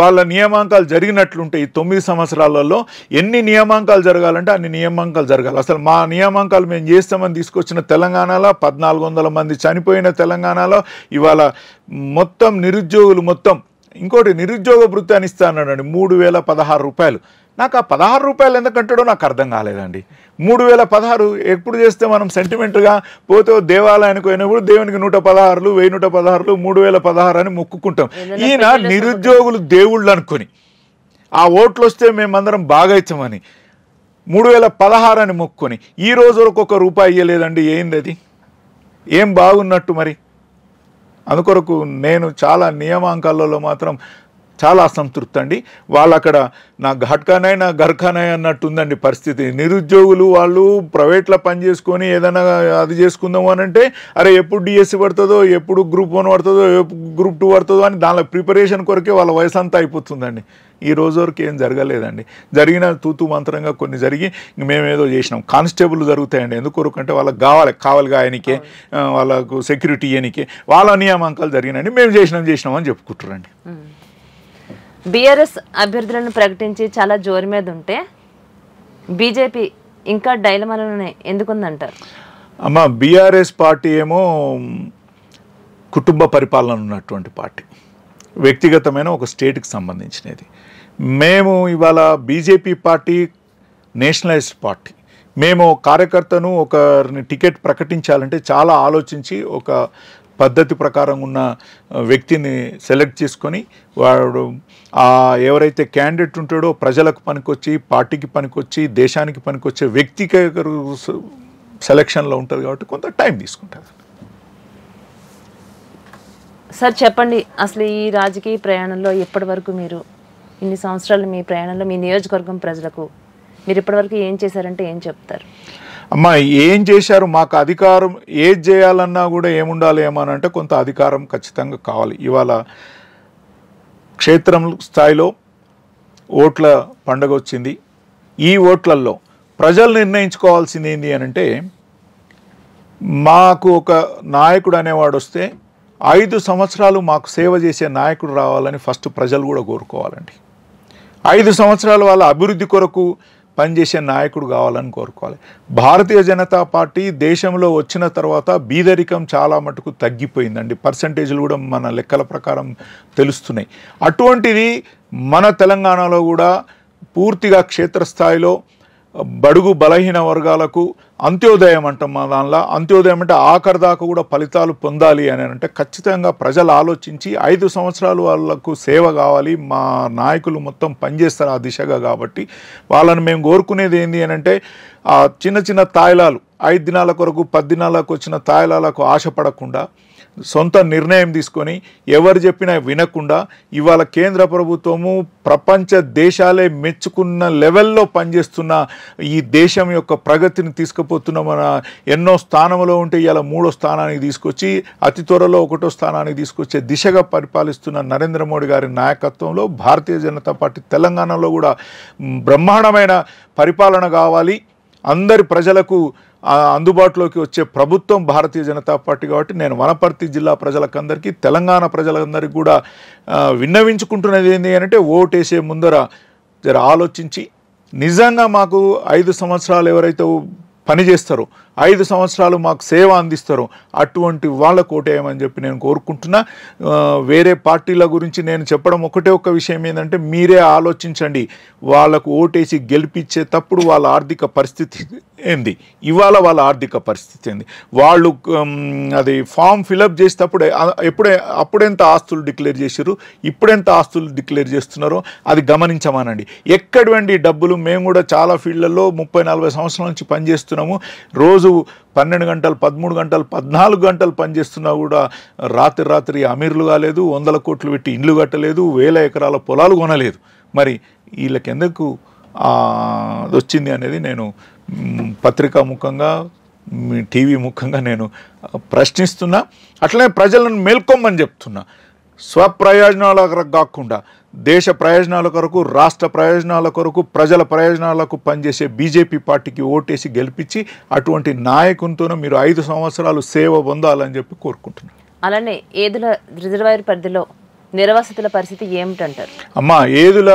వాళ్ళ నియామాంకాలు జరిగినట్లుంటే ఈ తొమ్మిది సంవత్సరాలలో ఎన్ని నియమాంకాలు జరగాలంటే అన్ని నియమాంకాలు జరగాలి అసలు మా నియామాంకాలు మేము చేస్తామని తీసుకొచ్చిన తెలంగాణలో పద్నాలుగు వందల మంది చనిపోయిన తెలంగాణలో ఇవాళ మొత్తం నిరుద్యోగులు మొత్తం ఇంకోటి నిరుద్యోగ వృత్తి అని ఇస్తానండి మూడు వేల పదహారు రూపాయలు నాకు ఆ పదహారు రూపాయలు ఎందుకంటాడో నాకు అర్థం కాలేదండి మూడు వేల పదహారు ఎప్పుడు చేస్తే మనం సెంటిమెంట్గా పోతే దేవాలయానికి పోయినప్పుడు దేవునికి నూట పదహారులు వెయ్యి నూట పదహారులు మూడు వేల పదహారు అని మొక్కుకుంటాం ఈయన నిరుద్యోగులు దేవుళ్ళు అనుకొని ఆ ఓట్లు వస్తే మేమందరం బాగా ఇచ్చామని మూడు వేల పదహారు అని మొక్కుకొని ఈ రోజు వరకు ఒక రూపాయి ఇవ్వలేదండి ఏంది అది ఏం బాగున్నట్టు మరి అందుకొరకు నేను చాలా నియమాంకాలలో మాత్రం చాలా అసంతృప్తి అండి వాళ్ళు అక్కడ నా ఘాట్కానాయ్ నా అన్నట్టు అన్నట్టుందండి పరిస్థితి నిరుద్యోగులు వాళ్ళు ప్రైవేట్లో పని చేసుకొని ఏదైనా అది చేసుకుందాం అని అంటే అరే ఎప్పుడు డిఎస్సి పడుతుందో ఎప్పుడు గ్రూప్ వన్ పడుతుందో గ్రూప్ టూ పడుతుందో అని దానిలో ప్రిపరేషన్ కొరకే వాళ్ళ వయసు అంతా అయిపోతుందండి ఈ రోజు వరకు ఏం జరగలేదండి జరిగిన తూతూ మంత్రంగా కొన్ని జరిగి మేమేదో చేసినాం కానిస్టేబుల్ జరుగుతాయండి ఎందుకు అంటే వాళ్ళకి కావాలి కావాలి ఆయనకే వాళ్ళకు సెక్యూరిటీ ఇయనికే వాళ్ళ నియామకాలు జరిగినాయండి మేము చేసినాం చేసినాం అని చెప్పుకుంటారండి బీఆర్ఎస్ అభ్యర్థులను ప్రకటించి చాలా జోరు మీద ఉంటే బీజేపీ ఇంకా డైలమాలనే ఎందుకుందంటారు అమ్మ బీఆర్ఎస్ పార్టీ ఏమో కుటుంబ పరిపాలన ఉన్నటువంటి పార్టీ వ్యక్తిగతమైన ఒక స్టేట్కి సంబంధించినది మేము ఇవాళ బీజేపీ పార్టీ నేషనలైజ్డ్ పార్టీ మేము కార్యకర్తను ఒకరిని టికెట్ ప్రకటించాలంటే చాలా ఆలోచించి ఒక పద్ధతి ప్రకారం ఉన్న వ్యక్తిని సెలెక్ట్ చేసుకొని వాడు ఆ ఎవరైతే క్యాండిడేట్ ఉంటాడో ప్రజలకు పనికొచ్చి పార్టీకి పనికొచ్చి దేశానికి పనికొచ్చే వ్యక్తికి సెలక్షన్లో ఉంటుంది కాబట్టి కొంత టైం తీసుకుంటారు సార్ చెప్పండి అసలు ఈ రాజకీయ ప్రయాణంలో ఇప్పటి వరకు మీరు ఇన్ని సంవత్సరాలు మీ ప్రయాణంలో మీ నియోజకవర్గం ప్రజలకు మీరు ఇప్పటివరకు ఏం చేశారంటే ఏం చెప్తారు అమ్మ ఏం చేశారు మాకు అధికారం ఏది చేయాలన్నా కూడా ఏముండాలి ఏమనంటే కొంత అధికారం ఖచ్చితంగా కావాలి ఇవాళ క్షేత్రం స్థాయిలో ఓట్ల పండగ వచ్చింది ఈ ఓట్లల్లో ప్రజలు నిర్ణయించుకోవాల్సింది ఏంటి అని అంటే మాకు ఒక నాయకుడు అనేవాడు వస్తే ఐదు సంవత్సరాలు మాకు సేవ చేసే నాయకుడు రావాలని ఫస్ట్ ప్రజలు కూడా కోరుకోవాలండి ఐదు సంవత్సరాలు వాళ్ళ అభివృద్ధి కొరకు పనిచేసే నాయకుడు కావాలని కోరుకోవాలి భారతీయ జనతా పార్టీ దేశంలో వచ్చిన తర్వాత బీదరికం చాలా మటుకు తగ్గిపోయిందండి పర్సంటేజ్లు కూడా మన లెక్కల ప్రకారం తెలుస్తున్నాయి అటువంటిది మన తెలంగాణలో కూడా పూర్తిగా క్షేత్రస్థాయిలో బడుగు బలహీన వర్గాలకు అంత్యోదయం అంటాం మా దానిలో అంత్యోదయం అంటే ఆఖరి దాకా కూడా ఫలితాలు పొందాలి అని అంటే ఖచ్చితంగా ప్రజలు ఆలోచించి ఐదు సంవత్సరాలు వాళ్ళకు సేవ కావాలి మా నాయకులు మొత్తం పనిచేస్తారు ఆ దిశగా కాబట్టి వాళ్ళని మేము కోరుకునేది ఏంటి అని అంటే ఆ చిన్న చిన్న తాయిలాలు ఐదు దినాల కొరకు పది దినాలకు వచ్చిన తాయిలాలకు ఆశపడకుండా సొంత నిర్ణయం తీసుకొని ఎవరు చెప్పినా వినకుండా ఇవాళ కేంద్ర ప్రభుత్వము ప్రపంచ దేశాలే మెచ్చుకున్న లెవెల్లో పనిచేస్తున్న ఈ దేశం యొక్క ప్రగతిని తీసుకుపోతున్న మన ఎన్నో స్థానంలో ఉంటే ఇవాళ మూడో స్థానానికి తీసుకొచ్చి అతి త్వరలో ఒకటో స్థానానికి తీసుకొచ్చే దిశగా పరిపాలిస్తున్న నరేంద్ర మోడీ గారి నాయకత్వంలో భారతీయ జనతా పార్టీ తెలంగాణలో కూడా బ్రహ్మాండమైన పరిపాలన కావాలి అందరి ప్రజలకు అందుబాటులోకి వచ్చే ప్రభుత్వం భారతీయ జనతా పార్టీ కాబట్టి నేను వనపర్తి జిల్లా ప్రజలకందరికీ తెలంగాణ ప్రజలందరికీ కూడా విన్నవించుకుంటున్నది ఏంటి అంటే ఓటేసే ముందర జర ఆలోచించి నిజంగా మాకు ఐదు సంవత్సరాలు ఎవరైతే పనిచేస్తారో ఐదు సంవత్సరాలు మాకు సేవ అందిస్తారు అటువంటి వాళ్ళ కోటేయమని చెప్పి నేను కోరుకుంటున్నా వేరే పార్టీల గురించి నేను చెప్పడం ఒకటే ఒక విషయం ఏంటంటే మీరే ఆలోచించండి వాళ్ళకు ఓటేసి గెలిపించే తప్పుడు వాళ్ళ ఆర్థిక పరిస్థితి ఏంది ఇవాళ వాళ్ళ ఆర్థిక పరిస్థితి ఏంది వాళ్ళు అది ఫామ్ ఫిలప్ చేసేటప్పుడే ఎప్పుడే అప్పుడెంత ఆస్తులు డిక్లేర్ చేశారు ఇప్పుడెంత ఆస్తులు డిక్లేర్ చేస్తున్నారో అది గమనించమానండి వెండి డబ్బులు మేము కూడా చాలా ఫీల్డ్లలో ముప్పై నలభై సంవత్సరాల నుంచి పనిచేస్తున్నాము రోజు రోజు పన్నెండు గంటలు పదమూడు గంటలు పద్నాలుగు గంటలు పనిచేస్తున్నా కూడా రాత్రి రాత్రి అమీర్లు కాలేదు వందల కోట్లు పెట్టి ఇండ్లు కట్టలేదు వేల ఎకరాల పొలాలు కొనలేదు మరి వీళ్ళకెందుకు వచ్చింది అనేది నేను పత్రికా ముఖంగా టీవీ ముఖంగా నేను ప్రశ్నిస్తున్నా అట్లనే ప్రజలను మేల్కొమ్మని చెప్తున్నా స్వప్రయోజనాల కొరకు కాకుండా దేశ ప్రయోజనాల కొరకు రాష్ట్ర ప్రయోజనాల కొరకు ప్రజల ప్రయోజనాలకు పనిచేసే బీజేపీ పార్టీకి ఓటేసి గెలిపించి అటువంటి నాయకునితోనూ మీరు ఐదు సంవత్సరాలు సేవ పొందాలని చెప్పి కోరుకుంటున్నాను అలానే ఏదుల రిజర్వాయర్ పరిధిలో నిర్వాసితుల పరిస్థితి ఏమిటంటారు అమ్మా ఏదుల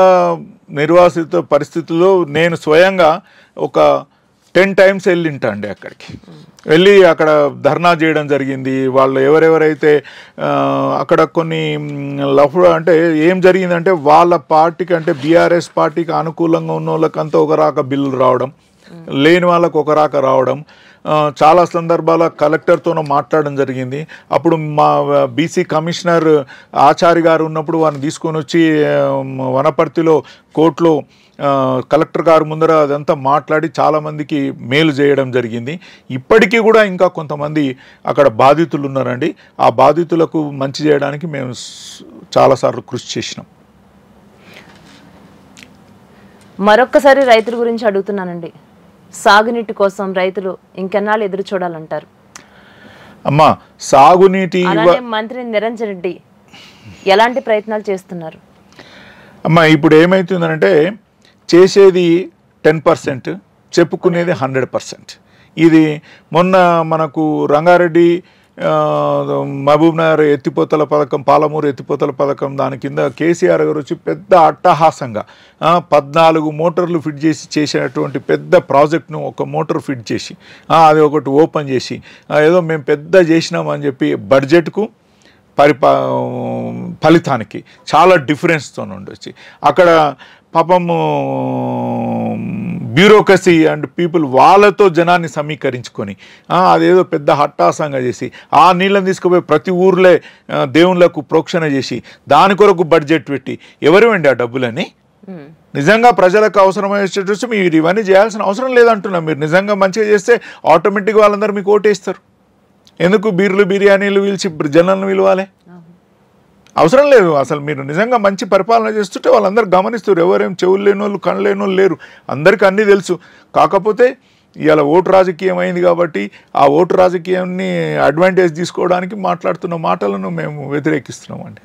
నిర్వాసిత పరిస్థితుల్లో నేను స్వయంగా ఒక టెన్ టైమ్స్ వెళ్ళింటా అండి అక్కడికి వెళ్ళి అక్కడ ధర్నా చేయడం జరిగింది వాళ్ళు ఎవరెవరైతే అక్కడ కొన్ని లఫ్ అంటే ఏం జరిగిందంటే వాళ్ళ పార్టీకి అంటే బీఆర్ఎస్ పార్టీకి అనుకూలంగా ఉన్న వాళ్ళకంతా ఒక రాక బిల్లు రావడం లేని వాళ్ళకు ఒక రాక రావడం చాలా సందర్భాల కలెక్టర్తోనూ మాట్లాడడం జరిగింది అప్పుడు మా బీసీ కమిషనర్ ఆచారి గారు ఉన్నప్పుడు వారిని తీసుకొని వచ్చి వనపర్తిలో కోర్టులో కలెక్టర్ గారు ముందర అదంతా మాట్లాడి చాలామందికి మేలు చేయడం జరిగింది ఇప్పటికీ కూడా ఇంకా కొంతమంది అక్కడ బాధితులు ఉన్నారండి ఆ బాధితులకు మంచి చేయడానికి మేము చాలాసార్లు కృషి చేసినాం మరొక్కసారి రైతుల గురించి అడుగుతున్నానండి సాగునీటి కోసం రైతులు ఇంకెన్నాళ్ళు ఎదురు చూడాలంటారు అమ్మా సాగునీటి మంత్రి నిరంజన్ రెడ్డి ఎలాంటి ప్రయత్నాలు చేస్తున్నారు అమ్మా ఇప్పుడు ఏమవుతుందంటే చేసేది టెన్ పర్సెంట్ చెప్పుకునేది హండ్రెడ్ పర్సెంట్ ఇది మొన్న మనకు రంగారెడ్డి మహబూబ్నగర్ ఎత్తిపోతల పథకం పాలమూరు ఎత్తిపోతల పథకం దాని కింద కేసీఆర్ గారు వచ్చి పెద్ద అట్టహాసంగా పద్నాలుగు మోటార్లు ఫిట్ చేసి చేసినటువంటి పెద్ద ప్రాజెక్ట్ను ఒక మోటార్ ఫిట్ చేసి అది ఒకటి ఓపెన్ చేసి ఏదో మేము పెద్ద చేసినామని చెప్పి బడ్జెట్కు పరిపా ఫలితానికి చాలా డిఫరెన్స్తో ఉండొచ్చి అక్కడ పాపము బ్యూరోక్రసీ అండ్ పీపుల్ వాళ్ళతో జనాన్ని సమీకరించుకొని అదేదో పెద్ద హట్టాసంగా చేసి ఆ నీళ్ళని తీసుకుపోయి ప్రతి ఊర్లే దేవుళ్ళకు ప్రోక్షణ చేసి దాని కొరకు బడ్జెట్ పెట్టి వెండి ఆ డబ్బులని నిజంగా ప్రజలకు అవసరమయ్యేటట్టు మీరు ఇవన్నీ చేయాల్సిన అవసరం లేదంటున్నా మీరు నిజంగా మంచిగా చేస్తే ఆటోమేటిక్గా వాళ్ళందరూ మీకు ఓటేస్తారు ఎందుకు బీర్లు బిర్యానీలు పిలిచి జనాలను పిలవాలి అవసరం లేదు అసలు మీరు నిజంగా మంచి పరిపాలన చేస్తుంటే వాళ్ళందరూ గమనిస్తారు ఎవరేం చెవులు లేని వాళ్ళు కళ్ళు లేని వాళ్ళు లేరు అందరికీ అన్నీ తెలుసు కాకపోతే ఇవాళ ఓటు రాజకీయం అయింది కాబట్టి ఆ ఓటు రాజకీయాన్ని అడ్వాంటేజ్ తీసుకోవడానికి మాట్లాడుతున్న మాటలను మేము వ్యతిరేకిస్తున్నామండి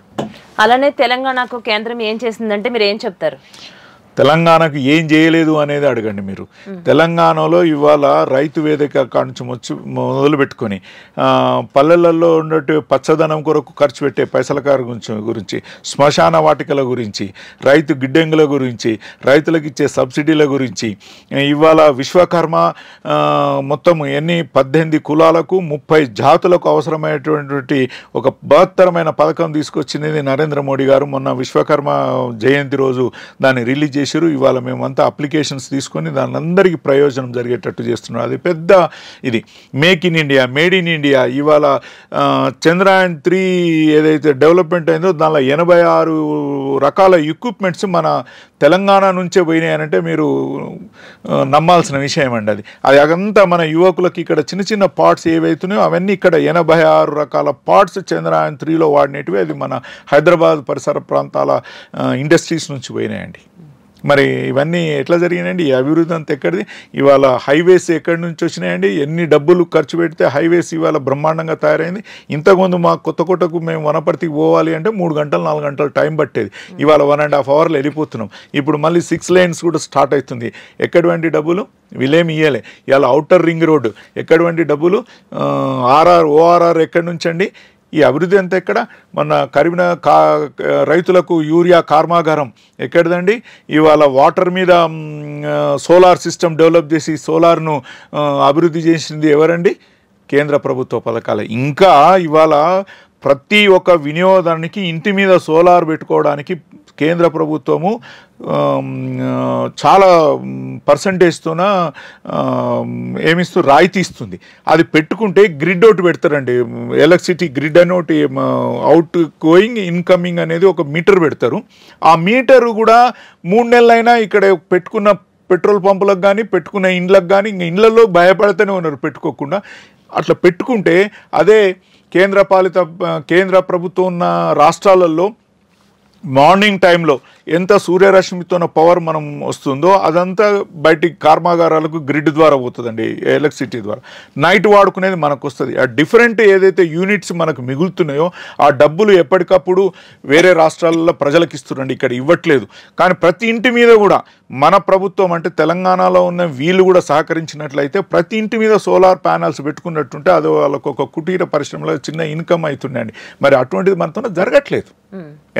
అలానే తెలంగాణకు కేంద్రం ఏం చేసిందంటే మీరు ఏం చెప్తారు తెలంగాణకు ఏం చేయలేదు అనేది అడగండి మీరు తెలంగాణలో ఇవాళ రైతు వేదిక వచ్చి మొదలు పెట్టుకొని పల్లెలలో ఉన్నట్టు పచ్చదనం కొరకు ఖర్చు పెట్టే పైసల గురించి గురించి శ్మశాన వాటికల గురించి రైతు గిడ్డంగుల గురించి రైతులకు ఇచ్చే సబ్సిడీల గురించి ఇవాళ విశ్వకర్మ మొత్తం ఎన్ని పద్దెనిమిది కులాలకు ముప్పై జాతులకు అవసరమైనటువంటి ఒక బహత్తరమైన పథకం తీసుకొచ్చింది నరేంద్ర మోడీ గారు మొన్న విశ్వకర్మ జయంతి రోజు దాన్ని రిలీజ్ చేశారు ఇవాళ మేమంతా అప్లికేషన్స్ తీసుకొని దాని అందరికీ ప్రయోజనం జరిగేటట్టు చేస్తున్నాం అది పెద్ద ఇది make in India made in India ఇవాళ చంద్రయాన్ త్రీ ఏదైతే డెవలప్మెంట్ అయిందో దానిలో ఎనభై ఆరు రకాల ఎక్విప్మెంట్స్ మన తెలంగాణ నుంచే పోయినాయనంటే మీరు నమ్మాల్సిన విషయం అండి అది అది అదంతా మన యువకులకి ఇక్కడ చిన్న చిన్న పార్ట్స్ ఏవైతున్నాయో అవన్నీ ఇక్కడ ఎనభై ఆరు రకాల పార్ట్స్ చంద్రయాన్ త్రీలో వాడినవి అది మన హైదరాబాద్ పరిసర ప్రాంతాల ఇండస్ట్రీస్ నుంచి పోయినాయండి మరి ఇవన్నీ ఎట్లా జరిగినాయండి ఈ అభివృద్ధి అంతా ఎక్కడిది ఇవాళ హైవేస్ ఎక్కడి నుంచి వచ్చినాయండి ఎన్ని డబ్బులు ఖర్చు పెడితే హైవేస్ ఇవాళ బ్రహ్మాండంగా తయారైంది ఇంతకుముందు మా కొత్త కొట్టకు మేము వనపర్తికి పోవాలి అంటే మూడు గంటలు నాలుగు గంటలు టైం పట్టేది ఇవాళ వన్ అండ్ హాఫ్ అవర్లు వెళ్ళిపోతున్నాం ఇప్పుడు మళ్ళీ సిక్స్ లైన్స్ కూడా స్టార్ట్ అవుతుంది ఎక్కడవంటి డబ్బులు విలేమి ఇయ్యలే ఇవాళ అవుటర్ రింగ్ రోడ్డు ఎక్కడవంటి డబ్బులు ఆర్ఆర్ ఓఆర్ఆర్ ఎక్కడి నుంచి అండి ఈ అభివృద్ధి అంతా ఎక్కడ మన కరీంన కా రైతులకు యూరియా కర్మాగారం ఎక్కడదండి ఇవాళ వాటర్ మీద సోలార్ సిస్టమ్ డెవలప్ చేసి సోలార్ను అభివృద్ధి చేసింది ఎవరండి కేంద్ర ప్రభుత్వ పథకాలు ఇంకా ఇవాళ ప్రతి ఒక్క వినియోగదానికి ఇంటి మీద సోలార్ పెట్టుకోవడానికి కేంద్ర ప్రభుత్వము చాలా పర్సంటేజ్తోన ఏమిస్తూ రాయితీ ఇస్తుంది అది పెట్టుకుంటే గ్రిడ్ ఒకటి పెడతారండి ఎలక్ట్రిసిటీ గ్రిడ్ అని ఒకటి అవుట్ గోయింగ్ ఇన్కమింగ్ అనేది ఒక మీటర్ పెడతారు ఆ మీటరు కూడా మూడు నెలలైనా ఇక్కడ పెట్టుకున్న పెట్రోల్ పంపులకు కానీ పెట్టుకున్న ఇండ్లకు కానీ ఇండ్లలో భయపడుతూనే ఉన్నారు పెట్టుకోకుండా అట్లా పెట్టుకుంటే అదే కేంద్ర పాలిత కేంద్ర ప్రభుత్వం ఉన్న రాష్ట్రాలలో మార్నింగ్ టైంలో ఎంత సూర్యరశ్మితోన పవర్ మనం వస్తుందో అదంతా బయటికి కర్మాగారాలకు గ్రిడ్ ద్వారా పోతుందండి ఎలక్ట్రిసిటీ ద్వారా నైట్ వాడుకునేది మనకు వస్తుంది ఆ డిఫరెంట్ ఏదైతే యూనిట్స్ మనకు మిగులుతున్నాయో ఆ డబ్బులు ఎప్పటికప్పుడు వేరే రాష్ట్రాలలో ప్రజలకు ఇస్తున్నాండి ఇక్కడ ఇవ్వట్లేదు కానీ ప్రతి ఇంటి మీద కూడా మన ప్రభుత్వం అంటే తెలంగాణలో ఉన్న వీళ్ళు కూడా సహకరించినట్లయితే ప్రతి ఇంటి మీద సోలార్ ప్యానల్స్ పెట్టుకున్నట్టుంటే అది వాళ్ళకు ఒక కుటీర పరిశ్రమలో చిన్న ఇన్కమ్ అవుతుందండి మరి అటువంటిది మనతో జరగట్లేదు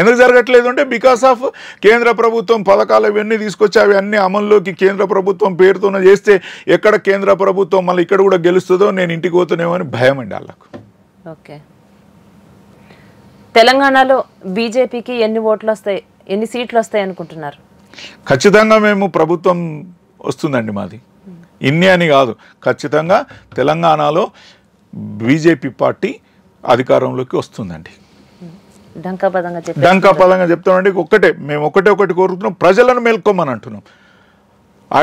ఎందుకు జరగట్లేదు అంటే బికాస్ ఆఫ్ కేంద్ర ప్రభుత్వం పథకాలు ఇవన్నీ తీసుకొచ్చి అవి అన్ని అమల్లోకి కేంద్ర ప్రభుత్వం పేరుతోనే చేస్తే ఎక్కడ కేంద్ర ప్రభుత్వం మళ్ళీ ఇక్కడ కూడా గెలుస్తుందో నేను ఇంటికి పోతున్నామో అని భయం అండి వాళ్ళకు ఓకే తెలంగాణలో బీజేపీకి ఎన్ని ఓట్లు వస్తాయి ఎన్ని సీట్లు వస్తాయి అనుకుంటున్నారు ఖచ్చితంగా మేము ప్రభుత్వం వస్తుందండి మాది ఇన్ని అని కాదు ఖచ్చితంగా తెలంగాణలో బీజేపీ పార్టీ అధికారంలోకి వస్తుందండి డంకాపదంగా డంకాపదంగా చెప్తామండి ఒక్కటే మేము ఒకటే ఒకటి కోరుకుంటున్నాం ప్రజలను మేల్కోమని అంటున్నాం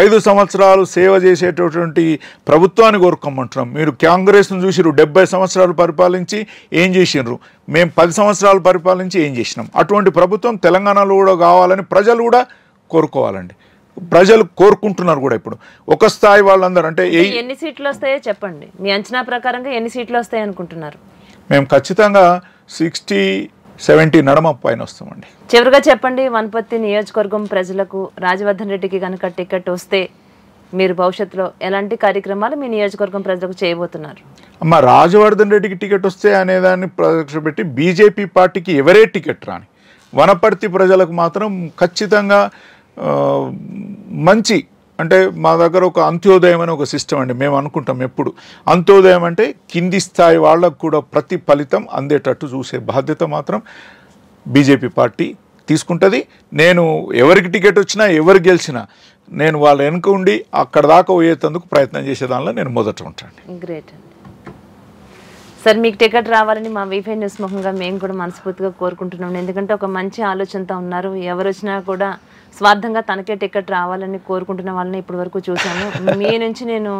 ఐదు సంవత్సరాలు సేవ చేసేటటువంటి ప్రభుత్వాన్ని కోరుకోమంటున్నాం మీరు కాంగ్రెస్ను చూసిరు డెబ్బై సంవత్సరాలు పరిపాలించి ఏం చేసినారు మేము పది సంవత్సరాలు పరిపాలించి ఏం చేసినాం అటువంటి ప్రభుత్వం తెలంగాణలో కూడా కావాలని ప్రజలు కూడా కోరుకోవాలండి ప్రజలు కోరుకుంటున్నారు కూడా ఇప్పుడు ఒక స్థాయి వాళ్ళందరూ అంటే ఎన్ని సీట్లు వస్తాయో చెప్పండి మీ అంచనా ప్రకారంగా ఎన్ని సీట్లు వస్తాయి అనుకుంటున్నారు మేము ఖచ్చితంగా సిక్స్టీ సెవెంటీ నడమ పైన వస్తామండి చివరిగా చెప్పండి వనపర్తి నియోజకవర్గం ప్రజలకు రాజవర్ధన్ రెడ్డికి కనుక టికెట్ వస్తే మీరు భవిష్యత్తులో ఎలాంటి కార్యక్రమాలు మీ నియోజకవర్గం ప్రజలకు చేయబోతున్నారు అమ్మ రాజవర్ధన్ రెడ్డికి టికెట్ వస్తే అనేదాన్ని ప్రవేశపెట్టి బీజేపీ పార్టీకి ఎవరే టికెట్ రాని వనపర్తి ప్రజలకు మాత్రం ఖచ్చితంగా మంచి అంటే మా దగ్గర ఒక అంత్యోదయం అనే ఒక సిస్టమ్ అండి మేము అనుకుంటాం ఎప్పుడు అంత్యోదయం అంటే కింది స్థాయి వాళ్ళకు కూడా ప్రతి ఫలితం అందేటట్టు చూసే బాధ్యత మాత్రం బీజేపీ పార్టీ తీసుకుంటుంది నేను ఎవరికి టికెట్ వచ్చినా ఎవరు గెలిచినా నేను వాళ్ళ వెనుక ఉండి అక్కడ దాకా పోయేటందుకు ప్రయత్నం చేసే దానిలో నేను మొదట ఉంటాను గ్రేట్ సార్ మీకు టికెట్ రావాలని మా వీఫై న్యూస్ ముఖంగా మేము కూడా మనస్ఫూర్తిగా కోరుకుంటున్నాం ఎందుకంటే ఒక మంచి ఆలోచనతో ఉన్నారు ఎవరు వచ్చినా కూడా స్వార్థంగా తనకే టికెట్ రావాలని కోరుకుంటున్న వాళ్ళని ఇప్పటి వరకు చూశాను మీ నుంచి నేను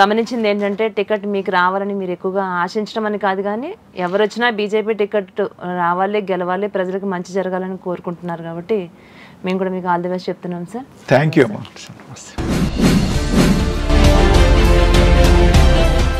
గమనించింది ఏంటంటే టికెట్ మీకు రావాలని మీరు ఎక్కువగా ఆశించడం అని కాదు కానీ ఎవరు వచ్చినా బీజేపీ టికెట్ రావాలి గెలవాలి ప్రజలకు మంచి జరగాలని కోరుకుంటున్నారు కాబట్టి మేము కూడా మీకు ఆల్ ది బెస్ట్ చెప్తున్నాం సార్ థ్యాంక్ యూ